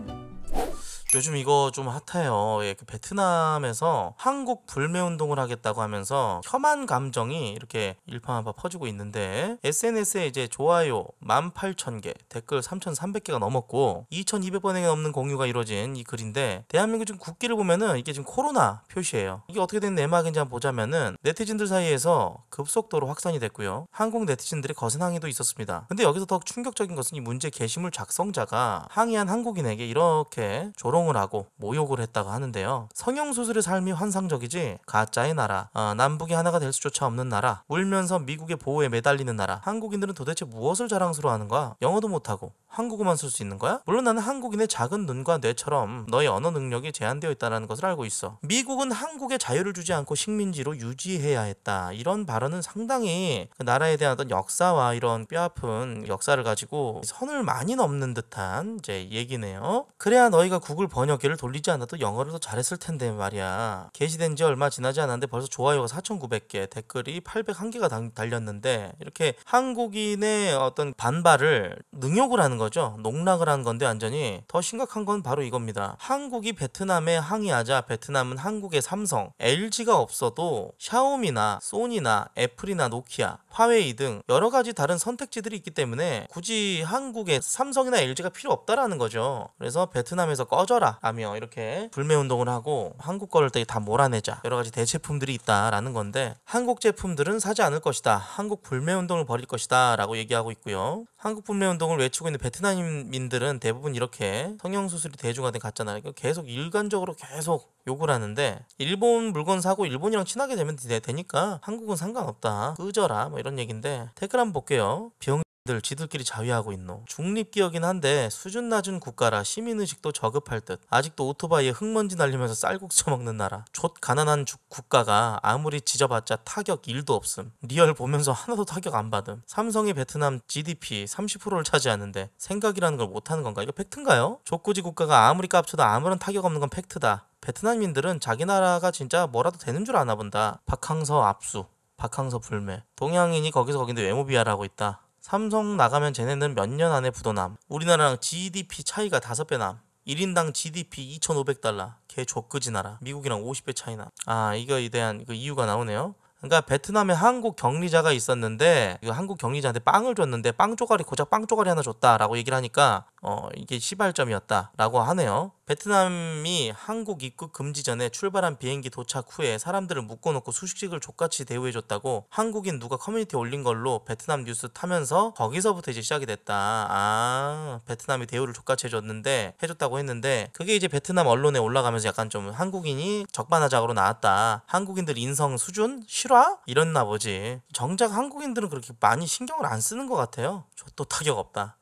요즘 이거 좀 핫해요. 예, 그 베트남에서 한국 불매 운동을 하겠다고 하면서 혐한 감정이 이렇게 일파만파 퍼지고 있는데 SNS에 이제 좋아요 18,000개, 댓글 3,300개가 넘었고 2 2 0 0번에 넘는 공유가 이루어진 이 글인데 대한민국 지금 국기를 보면은 이게 지금 코로나 표시예요. 이게 어떻게 된 내막인지 한번 보자면은 네티즌들 사이에서 급속도로 확산이 됐고요. 한국 네티즌들의 거센 항의도 있었습니다. 근데 여기서 더 충격적인 것은 이 문제 게시물 작성자가 항의한 한국인에게 이렇게 조롱 조롱을 하고 모욕을 했다고 하는데요. 성형수술의 삶이 환상적이지 가짜의 나라, 아, 어, 남북이 하나가 될 수조차 없는 나라, 울면서 미국의 보호에 매달리는 나라, 한국인들은 도대체 무엇을 자랑스러워하는 가 영어도 못하고 한국어만 쓸 수 있는 거야? 물론 나는 한국인의 작은 눈과 뇌처럼 너의 언어 능력이 제한되어 있다는 것을 알고 있어. 미국은 한국에 자유를 주지 않고 식민지로 유지해야 했다. 이런 발언은 상당히 그 나라에 대한 어떤 역사와 이런 뼈아픈 역사를 가지고 선을 많이 넘는 듯한 이제 얘기네요. 그래야 너희가 구글 번역기를 돌리지 않아도 영어를 더 잘했을 텐데 말이야. 게시된 지 얼마 지나지 않았는데 벌써 좋아요가 4,900개, 댓글이 801개가 달렸는데 이렇게 한국인의 어떤 반발을 능욕을 하는 거죠. 농락을 한 건데 완전히 더 심각한 건 바로 이겁니다. 한국이 베트남에 항의하자 베트남은 한국의 삼성, LG가 없어도 샤오미나 소니나 애플이나 노키아, 화웨이 등 여러 가지 다른 선택지들이 있기 때문에 굳이 한국의 삼성이나 LG가 필요 없다라는 거죠. 그래서 베트남에서 꺼져라 라며 이렇게 불매 운동을 하고 한국 거를 되게 다 몰아내자 여러 가지 대체품들이 있다라는 건데 한국 제품들은 사지 않을 것이다. 한국 불매 운동을 벌일 것이다라고 얘기하고 있고요. 한국 불매 운동을 외치고 있는 베 베트남인들은 대부분 이렇게 성형수술이 대중화된 가짜나라 계속 일관적으로 계속 욕을 하는데 일본 물건 사고 일본이랑 친하게 되면 되, 되니까 한국은 상관없다 끄져라 뭐 이런 얘기인데 댓글 한번 볼게요 병자 지들끼리 자위하고 있노. 중립기이긴 한데 수준 낮은 국가라 시민의식도 저급할 듯. 아직도 오토바이에 흙먼지 날리면서 쌀국 처먹는 나라. 좆 가난한 주, 국가가 아무리 지져봤자 타격 1도 없음. 리얼 보면서 하나도 타격 안 받음. 삼성이 베트남 GDP 30%를 차지하는데 생각이라는 걸 못하는 건가? 이거 팩트인가요? 족구지 국가가 아무리 깝쳐도 아무런 타격 없는 건 팩트다. 베트남인들은 자기 나라가 진짜 뭐라도 되는 줄 아나 본다. 박항서 압수, 박항서 불매. 동양인이 거기서 거긴데 외모 비하라고 있다. 삼성 나가면 쟤네는 몇 년 안에 부도남. 우리나라랑 GDP 차이가 다섯 배남. 1인당 GDP 2,500달러. 개 족끄지 나라. 미국이랑 50배 차이나. 아, 이거에 대한 그 이유가 나오네요. 그러니까 베트남에 한국 격리자가 있었는데 이거 그 한국 격리자한테 빵을 줬는데 빵조각이 고작 빵조각이 하나 줬다라고 얘기를 하니까 어 이게 시발점이었다라고 하네요. 베트남이 한국 입국 금지 전에 출발한 비행기 도착 후에 사람들을 묶어놓고 수식식을 족같이 대우해줬다고 한국인 누가 커뮤니티에 올린 걸로 베트남 뉴스 타면서 거기서부터 이제 시작이 됐다. 아 베트남이 대우를 족같이 해줬는데 해줬다고 했는데 그게 이제 베트남 언론에 올라가면서 약간 좀 한국인이 적반하장으로 나왔다. 한국인들 인성 수준 실화 이랬나 보지. 정작 한국인들은 그렇게 많이 신경을 안 쓰는 것 같아요. 저 또 타격 없다.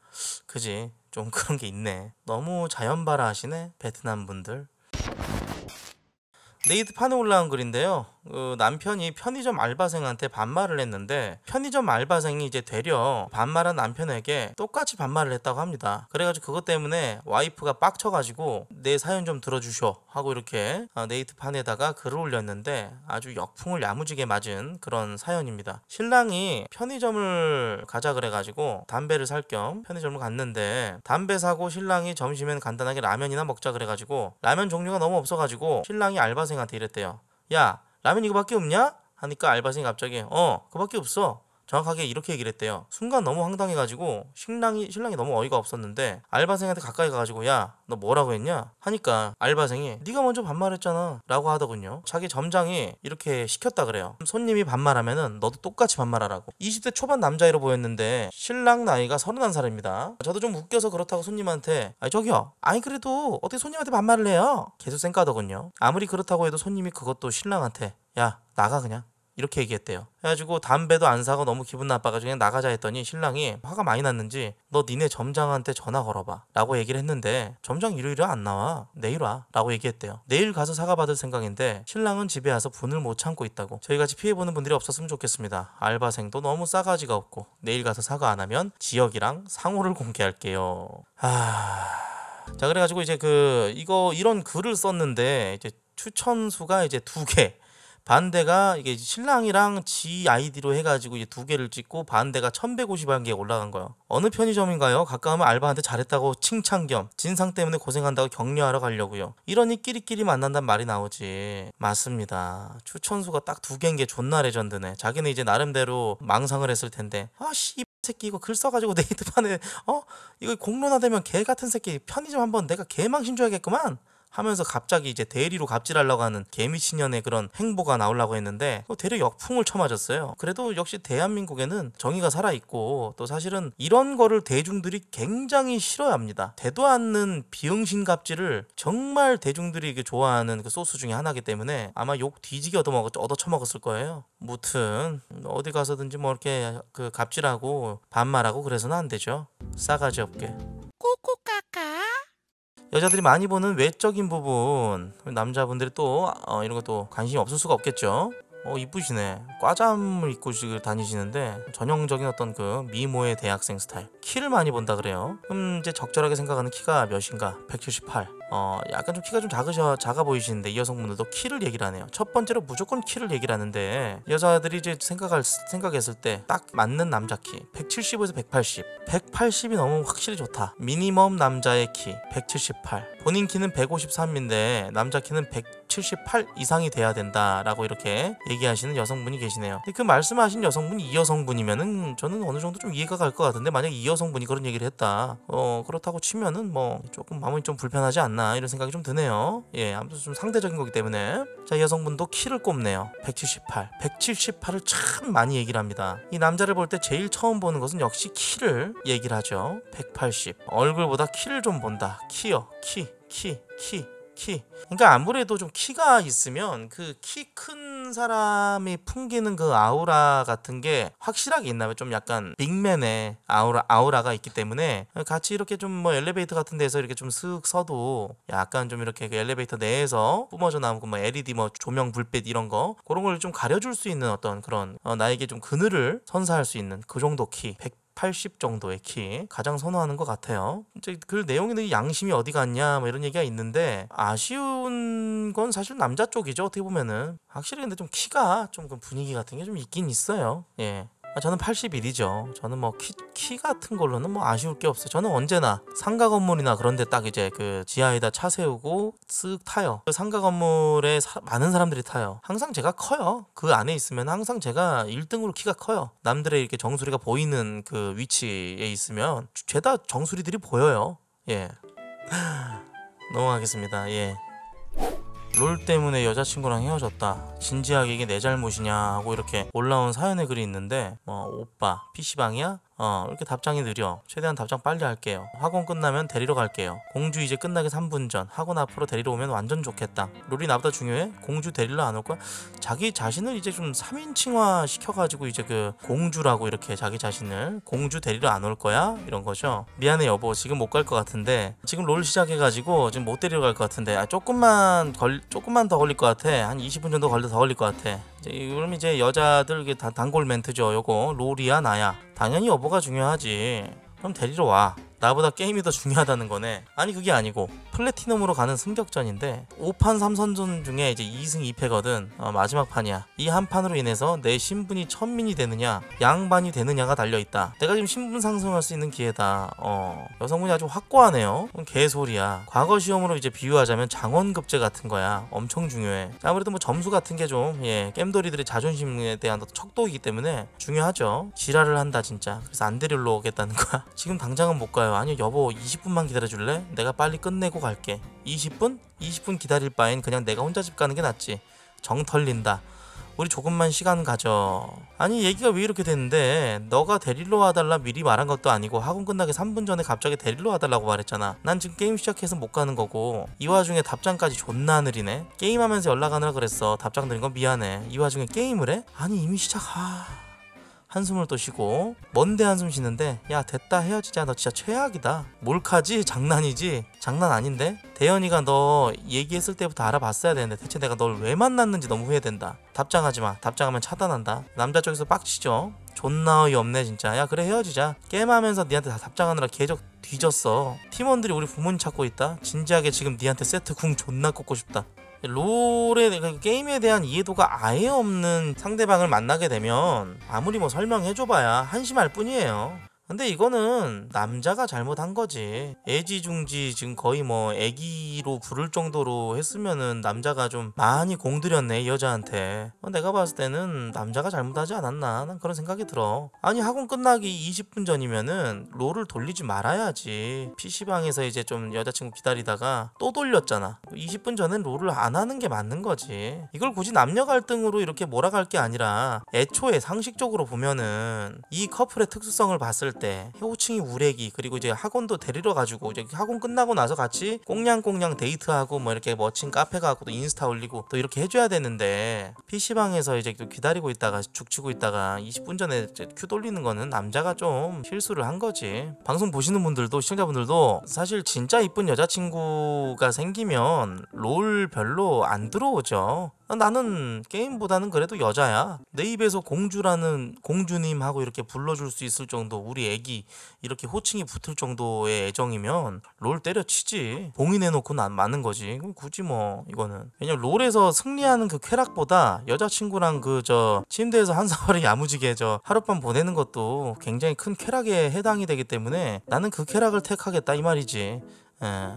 그지? 좀 그런 게 있네. 너무 자연바라 하시네, 베트남 분들. 네이트 판에 올라온 글인데요. 어, 남편이 편의점 알바생한테 반말을 했는데 편의점 알바생이 이제 되려 반말한 남편에게 똑같이 반말을 했다고 합니다. 그래가지고 그것 때문에 와이프가 빡쳐가지고 내 사연 좀 들어주셔 하고 이렇게 어, 네이트판에다가 글을 올렸는데 아주 역풍을 야무지게 맞은 그런 사연입니다. 신랑이 편의점을 가자 그래가지고 담배를 살 겸 편의점을 갔는데 담배 사고 신랑이 점심엔 간단하게 라면이나 먹자 그래가지고 라면 종류가 너무 없어가지고 신랑이 알바생한테 이랬대요. 야 라면 이거밖에 없냐? 하니까 알바생이 갑자기 어 그밖에 없어 정확하게 이렇게 얘기를 했대요. 순간 너무 황당해가지고 신랑이 신랑이 너무 어이가 없었는데 알바생한테 가까이 가가지고 야 너 뭐라고 했냐 하니까 알바생이 네가 먼저 반말했잖아라고 하더군요. 자기 점장이 이렇게 시켰다 그래요. 손님이 반말하면은 너도 똑같이 반말하라고. 20대 초반 남자애로 보였는데 신랑 나이가 31살입니다. 저도 좀 웃겨서 그렇다고 손님한테 아니 저기요 아니 그래도 어떻게 손님한테 반말을 해요? 계속 쌩까더군요. 아무리 그렇다고 해도 손님이 그것도 신랑한테 야 나가 그냥 이렇게 얘기했대요. 그래가지고 담배도 안 사고 너무 기분 나빠가지고 그냥 나가자 했더니 신랑이 화가 많이 났는지 너 니네 점장한테 전화 걸어봐 라고 얘기를 했는데 점장 일요일에 안 나와 내일 와 라고 얘기했대요. 내일 가서 사과받을 생각인데 신랑은 집에 와서 분을 못 참고 있다고 저희같이 피해보는 분들이 없었으면 좋겠습니다. 알바생도 너무 싸가지가 없고 내일 가서 사과 안 하면 지역이랑 상호를 공개할게요. 아... 자 그래가지고 이제 그 이거 이런 글을 썼는데 이제 추천수가 이제 두개 반대가 이게 신랑이랑 지 아이디로 해가지고 이제 두 개를 찍고 반대가 1151개에 0 올라간 거예요. 어느 편의점인가요? 가까우면 알바한테 잘했다고 칭찬 겸 진상 때문에 고생한다고 격려하러 가려고요. 이러니 끼리끼리 만난단 말이 나오지. 맞습니다. 추천수가 딱 두 개인 게 존나 레전드네. 자기는 이제 나름대로 망상을 했을 텐데 아씨 새끼 이거 글 써가지고 네이트판에 어? 이거 공론화되면 개 같은 새끼 편의점 한번 내가 개망신 줘야겠구만. 하면서 갑자기 이제 대리로 갑질하려고 하는 개미신년의 그런 행보가 나오려고 했는데 대려 어, 역풍을 쳐맞았어요. 그래도 역시 대한민국에는 정의가 살아있고 또 사실은 이런 거를 대중들이 굉장히 싫어합니다. 대도 않는 비응신 갑질을 정말 대중들이 좋아하는 그 소스 중에 하나이기 때문에 아마 욕 뒤지게 얻어먹었, 얻어쳐먹었을 거예요. 무튼 어디 가서든지 뭐 이렇게 그 갑질하고 반말하고 그래서는 안 되죠. 싸가지 없게. 여자들이 많이 보는 외적인 부분 남자분들이 또 어, 이런 것도 관심이 없을 수가 없겠죠 어 이쁘시네 과잠을 입고 지금 다니시는데 전형적인 어떤 그 미모의 대학생 스타일 키를 많이 본다 그래요 음 이제 적절하게 생각하는 키가 몇인가 178어 약간 좀 키가 좀 작으셔 작아 보이시는데 이 여성분들도 키를 얘기를 하네요. 첫 번째로 무조건 키를 얘기를 하는데 여자들이 이제 생각할 생각했을 때 딱 맞는 남자 키 175에서 180, 180이 너무 확실히 좋다. 미니멈 남자의 키 178. 본인 키는 153인데 남자 키는 178 이상이 돼야 된다라고 이렇게 얘기하시는 여성분이 계시네요. 근데 그 말씀하신 여성분이 이 여성분이면은 저는 어느 정도 좀 이해가 갈 것 같은데 만약 이 여성분이 그런 얘기를 했다. 어 그렇다고 치면은 뭐 조금 마음이 좀 불편하지 않나? 않나 이런 생각이 좀 드네요 예 아무튼 좀 상대적인 거기 때문에 자 여성분도 키를 꼽네요 178 178을 참 많이 얘기를 합니다 이 남자를 볼 때 제일 처음 보는 것은 역시 키를 얘기를 하죠 180 얼굴보다 키를 좀 본다 키요 키 키, 키. 키. 그러니까 아무래도 좀 키가 있으면 그 키 큰 사람이 풍기는 그 아우라 같은 게 확실하게 있나 봐요. 좀 약간 빅맨의 아우라 아우라가 있기 때문에 같이 이렇게 좀 뭐 엘리베이터 같은 데서 이렇게 좀 쓱 서도 약간 좀 이렇게 그 엘리베이터 내에서 뿜어져 나오고 뭐 LED 뭐 조명 불빛 이런 거 그런 걸 좀 가려줄 수 있는 어떤 그런 어, 나에게 좀 그늘을 선사할 수 있는 그 정도 키. 100 180 정도의 키 가장 선호하는 것 같아요. 이제 그 내용이 양심이 어디 갔냐 뭐 이런 얘기가 있는데 아쉬운 건 사실 남자 쪽이죠 어떻게 보면은 확실히 근데 좀 키가 좀그 분위기 같은 게 좀 있긴 있어요. 예. 아, 저는 81이죠. 저는 뭐 키, 키 같은 걸로는 뭐 아쉬울 게 없어요. 저는 언제나 상가 건물이나 그런데 딱 이제 그 지하에다 차 세우고 쓱 타요. 그 상가 건물에 사, 많은 사람들이 타요. 항상 제가 커요. 그 안에 있으면 항상 제가 1등으로 키가 커요. 남들의 이렇게 정수리가 보이는 그 위치에 있으면 죄다 정수리들이 보여요. 예. 넘어가겠습니다. 예. 롤 때문에 여자친구랑 헤어졌다 진지하게 이게 내 잘못이냐 하고 이렇게 올라온 사연의 글이 있는데 뭐 오빠 PC방이야? 어, 이렇게 답장이 느려. 최대한 답장 빨리 할게요. 학원 끝나면 데리러 갈게요. 공주 이제 끝나기 3분 전. 학원 앞으로 데리러 오면 완전 좋겠다. 롤이 나보다 중요해? 공주 데리러 안 올 거야? 자기 자신을 이제 좀 3인칭화 시켜가지고 이제 그 공주라고 이렇게 자기 자신을 공주 데리러 안 올 거야? 이런 거죠. 미안해 여보 지금 못 갈 것 같은데 지금 롤 시작해가지고 지금 못 데리러 갈 것 같은데 아 조금만 걸 조금만 더 걸릴 것 같아. 한 20분 정도 걸려 더 걸릴 것 같아. 이제 그럼 이제 여자들 이게 다 단골 멘트죠. 요거 로리야 나야. 당연히 여보가 중요하지. 그럼 데리러 와. 나보다 게임이 더 중요하다는 거네. 아니 그게 아니고 플래티넘으로 가는 승격전인데 5판 3선전 중에 이제 2승 2패거든 어, 마지막 판이야 이 한 판으로 인해서 내 신분이 천민이 되느냐 양반이 되느냐가 달려있다 내가 지금 신분 상승할 수 있는 기회다 어, 여성분이 아주 확고하네요 개소리야 과거 시험으로 이제 비유하자면 장원급제 같은 거야 엄청 중요해 아무래도 뭐 점수 같은 게좀 예, 겜돌이들의 자존심에 대한 척도이기 때문에 중요하죠 지랄을 한다 진짜 그래서 안 데리러 오겠다는 거야 지금 당장은 못 가요 아니 여보 20분만 기다려줄래? 내가 빨리 끝내고 가 갈게 20분? 20분 기다릴 바엔 그냥 내가 혼자 집 가는 게 낫지 정 털린다 우리 조금만 시간 가져 아니 얘기가 왜 이렇게 됐는데 너가 데릴러 와달라 미리 말한 것도 아니고 학원 끝나기 3분 전에 갑자기 데릴러 와달라고 말했잖아 난 지금 게임 시작해서 못 가는 거고 이 와중에 답장까지 존나 느리네 게임하면서 연락하느라 그랬어 답장 드린 건 미안해 이 와중에 게임을 해? 아니 이미 시작 하... 한숨을 또 쉬고 먼데 한숨 쉬는데 야 됐다 헤어지자 너 진짜 최악이다 몰카지 장난이지 장난 아닌데 대현이가 너 얘기했을 때부터 알아봤어야 되는데 대체 내가 널 왜 만났는지 너무 후회된다 답장하지 마 답장하면 차단한다 남자 쪽에서 빡치죠 존나 어이없네 진짜 야 그래 헤어지자 게임하면서 니한테 다 답장하느라 계속 뒤졌어 팀원들이 우리 부모님 찾고 있다 진지하게 지금 니한테 세트 궁 존나 꽂고 싶다 롤에 그러니까 게임에 대한 이해도가 아예 없는 상대방을 만나게 되면 아무리 뭐 설명해줘봐야 한심할 뿐이에요. 근데 이거는 남자가 잘못한 거지. 애지중지 지금 거의 뭐 애기로 부를 정도로 했으면은 남자가 좀 많이 공들였네 여자한테. 어, 내가 봤을 때는 남자가 잘못하지 않았나 난 그런 생각이 들어. 아니 학원 끝나기 20분 전이면은 롤을 돌리지 말아야지. PC방에서 이제 좀 여자친구 기다리다가 또 돌렸잖아. 20분 전엔 롤을 안 하는 게 맞는 거지. 이걸 굳이 남녀 갈등으로 이렇게 몰아갈 게 아니라 애초에 상식적으로 보면은 이 커플의 특수성을 봤을 때때 효우층이 우레기 그리고 이제 학원도 데리러 가지고 이제 학원 끝나고 나서 같이 꽁냥꽁냥 데이트하고 뭐 이렇게 멋진 카페 가고 또 인스타 올리고 또 이렇게 해줘야 되는데 PC방에서 이제 또 기다리고 있다가 죽치고 있다가 20분 전에 큐 돌리는 거는 남자가 좀 실수를 한 거지 방송 보시는 분들도 시청자분들도 사실 진짜 이쁜 여자친구가 생기면 롤 별로 안 들어오죠 아, 나는 게임보다는 그래도 여자야. 내 입에서 공주라는 공주님하고 이렇게 불러줄 수 있을 정도 우리 애기 이렇게 호칭이 붙을 정도의 애정이면 롤 때려치지. 봉인해놓고 난 맞는 거지. 그럼 굳이 뭐 이거는. 왜냐면 롤에서 승리하는 그 쾌락보다 여자친구랑 그 저 침대에서 한사발이 야무지게 저 하룻밤 보내는 것도 굉장히 큰 쾌락에 해당이 되기 때문에 나는 그 쾌락을 택하겠다 이 말이지. 에. 예.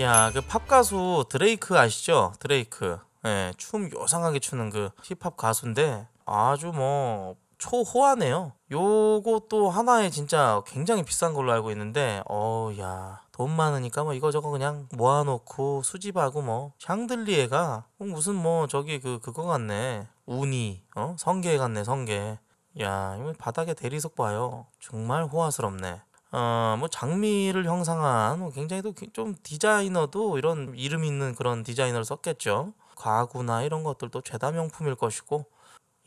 야, 그팝 가수 드레이크 아시죠? 드레이크. 예, 춤 요상하게 추는 그 힙합 가수인데 아주 뭐 초호화네요. 요것도 하나에 진짜 굉장히 비싼 걸로 알고 있는데 어야 돈 많으니까 뭐 이거저거 그냥 모아놓고 수집하고 뭐 샹들리에가 어, 무슨 뭐 저기 그 그거 같네 우니 어 성게 같네 성게 야 이거 바닥에 대리석 봐요 정말 호화스럽네 어, 뭐 장미를 형상한 뭐 굉장히 도좀 디자이너도 이런 이름 있는 그런 디자이너를 썼겠죠. 가구나 이런 것들도 죄다 명품일 것이고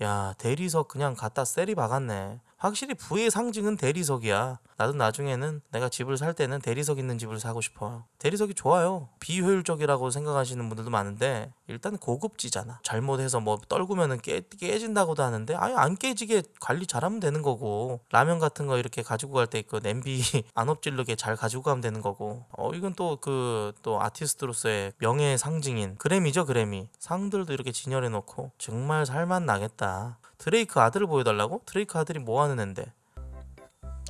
야 대리석 그냥 갖다 셀이 박았네. 확실히 부의 상징은 대리석이야. 나도 나중에는 내가 집을 살 때는 대리석 있는 집을 사고 싶어. 대리석이 좋아요. 비효율적이라고 생각하시는 분들도 많은데 일단 고급지잖아. 잘못해서 뭐 떨구면은 깨, 깨진다고도 하는데 아예 안 깨지게 관리 잘하면 되는 거고 라면 같은 거 이렇게 가지고 갈 때 그 냄비 안 엎질르게 잘 가지고 가면 되는 거고 어 이건 또 그또 그또 아티스트로서의 명예의 상징인 그래미죠 그래미 상들도 이렇게 진열해 놓고 정말 살맛 나겠다. 드레이크 아들을 보여달라고? 드레이크 아들이 뭐하는 앤데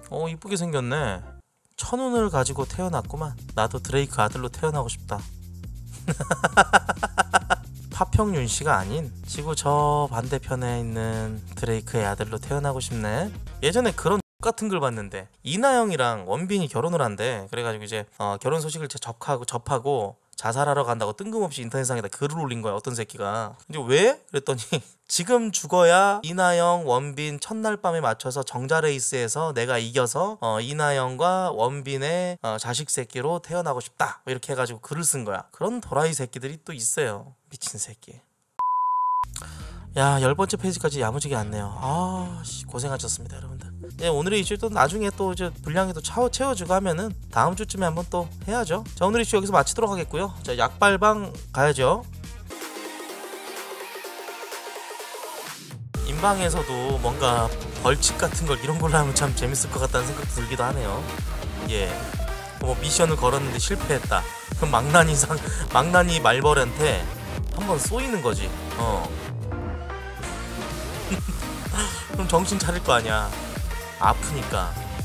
어 이쁘게 생겼네 천운을 가지고 태어났구만 나도 드레이크 아들로 태어나고 싶다 파평윤 씨가 아닌 지구 저 반대편에 있는 드레이크의 아들로 태어나고 싶네 예전에 그런 같은 걸 봤는데 이나영이랑 원빈이 결혼을 한대 그래가지고 이제 어, 결혼 소식을 접하고 접하고 자살하러 간다고 뜬금없이 인터넷상에다 글을 올린 거야 어떤 새끼가 근데 왜? 그랬더니 지금 죽어야 이나영 원빈 첫날 밤에 맞춰서 정자 레이스에서 내가 이겨서 어, 이나영과 원빈의 어, 자식 새끼로 태어나고 싶다 이렇게 해가지고 글을 쓴 거야 그런 도라이 새끼들이 또 있어요 미친 새끼 야 열번째 페이지까지 야무지게 왔네요 아 고생하셨습니다 여러분들 예, 오늘의 이슈도 나중에 또 이제 분량이 또 차워 채워지고 하면은 다음 주쯤에 한번 또 해야죠. 자 오늘 이슈 여기서 마치도록 하겠고요. 자 약발방 가야죠. 인방에서도 뭔가 벌칙 같은 걸 이런 걸로 하면 참 재밌을 것 같다는 생각도 들기도 하네요. 예. 뭐 미션을 걸었는데 실패했다. 그럼 망나니 상 망나니 말벌한테 한번 쏘이는 거지. 어. 그럼 정신 차릴 거 아니야. 아프니까